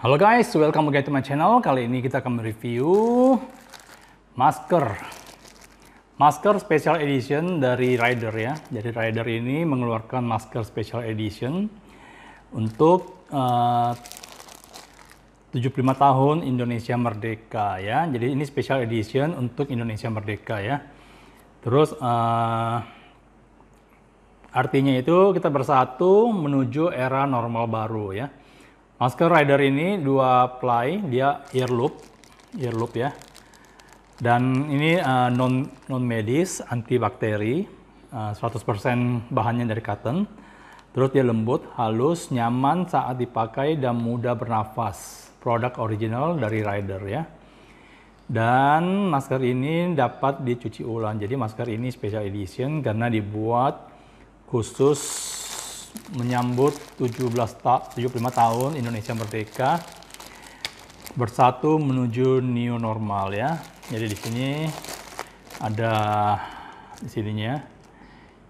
Halo guys, welcome back to my channel. Kali ini kita akan mereview masker. Masker special edition dari Rider ya. Jadi Rider ini mengeluarkan masker special edition untuk eh, uh, 75 tahun Indonesia Merdeka ya. Jadi ini special edition untuk Indonesia Merdeka ya. Terus uh, artinya itu kita bersatu menuju era normal baru ya Masker rider ini dua ply, dia ear loop, ear loop ya. Dan ini uh, non non medis, antibakteri, uh, eh, 100% bahannya dari cotton. Terus dia lembut, halus, nyaman saat dipakai dan mudah bernafas. Produk original dari rider ya. Dan masker ini dapat dicuci ulang. Jadi masker ini special edition karena dibuat khusus menyambut 17 ta 75 tahun Indonesia Merdeka bersatu menuju new normal ya. Jadi di sini ada di sininya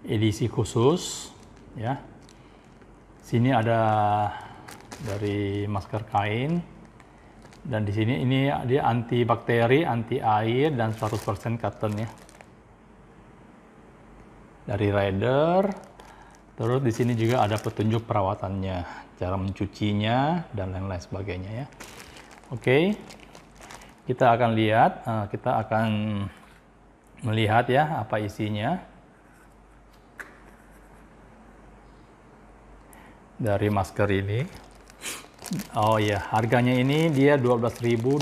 edisi khusus ya. Sini ada dari masker kain dan di sini ini dia antibakteri, anti air dan 100% cotton ya. Dari rider Terus di sini juga ada petunjuk perawatannya, cara mencucinya dan lain-lain sebagainya ya. Oke, kita akan lihat, eh, kita akan melihat ya apa isinya. Dari masker ini. Oh ya, harganya ini dia 12.200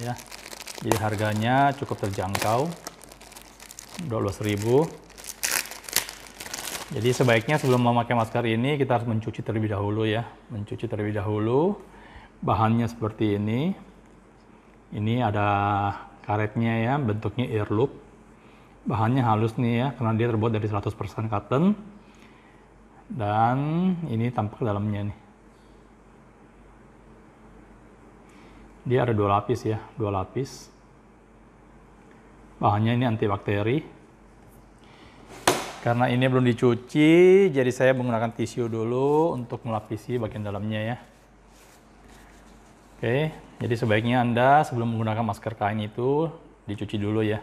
ya. Jadi harganya cukup terjangkau. 12.000 jadi sebaiknya sebelum memakai masker ini kita harus mencuci terlebih dahulu ya. Mencuci terlebih dahulu. Bahannya seperti ini. Ini ada karetnya ya, bentuknya ear loop. Bahannya halus nih ya, karena dia terbuat dari 100% cotton. Dan ini tampak dalamnya nih. Dia ada dua lapis ya, dua lapis. Bahannya ini antibakteri karena ini belum dicuci, jadi saya menggunakan tisu dulu untuk melapisi bagian dalamnya ya. Oke, jadi sebaiknya Anda sebelum menggunakan masker kain itu dicuci dulu ya.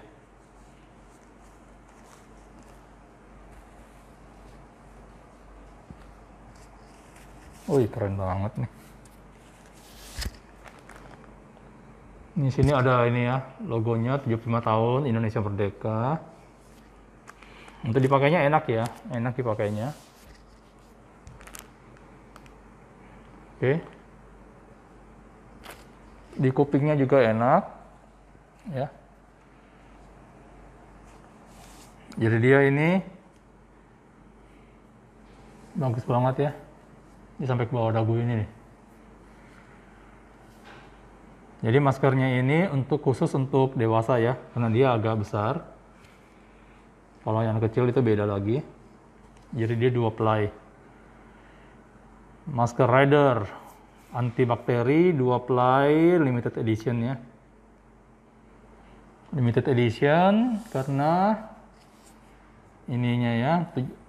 Wih, keren banget nih. Di sini ada ini ya, logonya 75 tahun Indonesia Merdeka. Untuk dipakainya enak ya, enak dipakainya. Oke. Di kupingnya juga enak. Ya. Jadi dia ini bagus banget ya. Ini sampai ke bawah dagu ini nih. Jadi maskernya ini untuk khusus untuk dewasa ya, karena dia agak besar. Kalau yang kecil itu beda lagi. Jadi dia dua ply. Masker Rider antibakteri dua ply limited edition ya. Limited edition karena ininya ya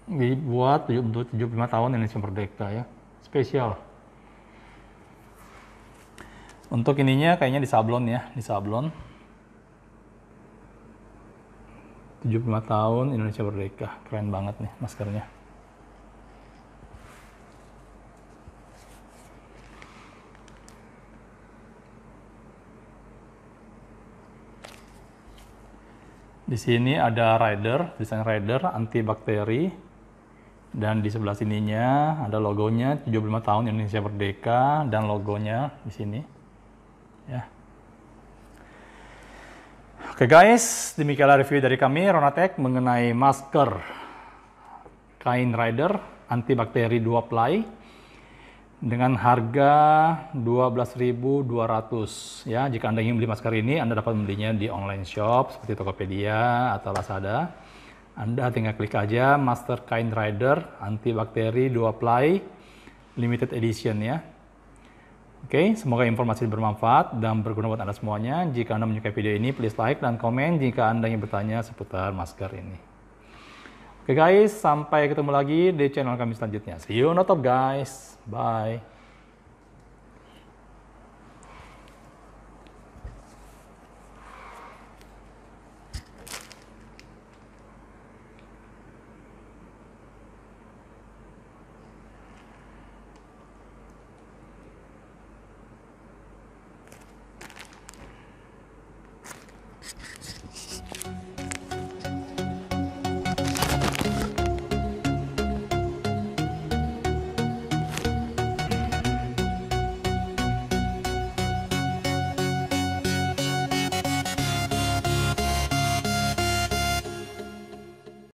dibuat untuk 75 tahun Indonesia Merdeka ya. Spesial. Untuk ininya kayaknya di sablon ya, di sablon. 75 tahun Indonesia Merdeka. Keren banget nih maskernya. Di sini ada rider, desain rider antibakteri. Dan di sebelah sininya ada logonya 75 tahun Indonesia Merdeka dan logonya di sini. Ya. Oke guys, demikianlah review dari kami Ronatech mengenai masker kain rider antibakteri 2 ply dengan harga 12.200 ya. Jika Anda ingin beli masker ini, Anda dapat membelinya di online shop seperti Tokopedia atau Lazada. Anda tinggal klik aja Master kain rider antibakteri 2 ply limited edition ya. Oke, okay, semoga informasi ini bermanfaat dan berguna buat Anda semuanya. Jika Anda menyukai video ini, please like dan komen jika Anda ingin bertanya seputar masker ini. Oke okay guys, sampai ketemu lagi di channel kami selanjutnya. See you on the top guys. Bye.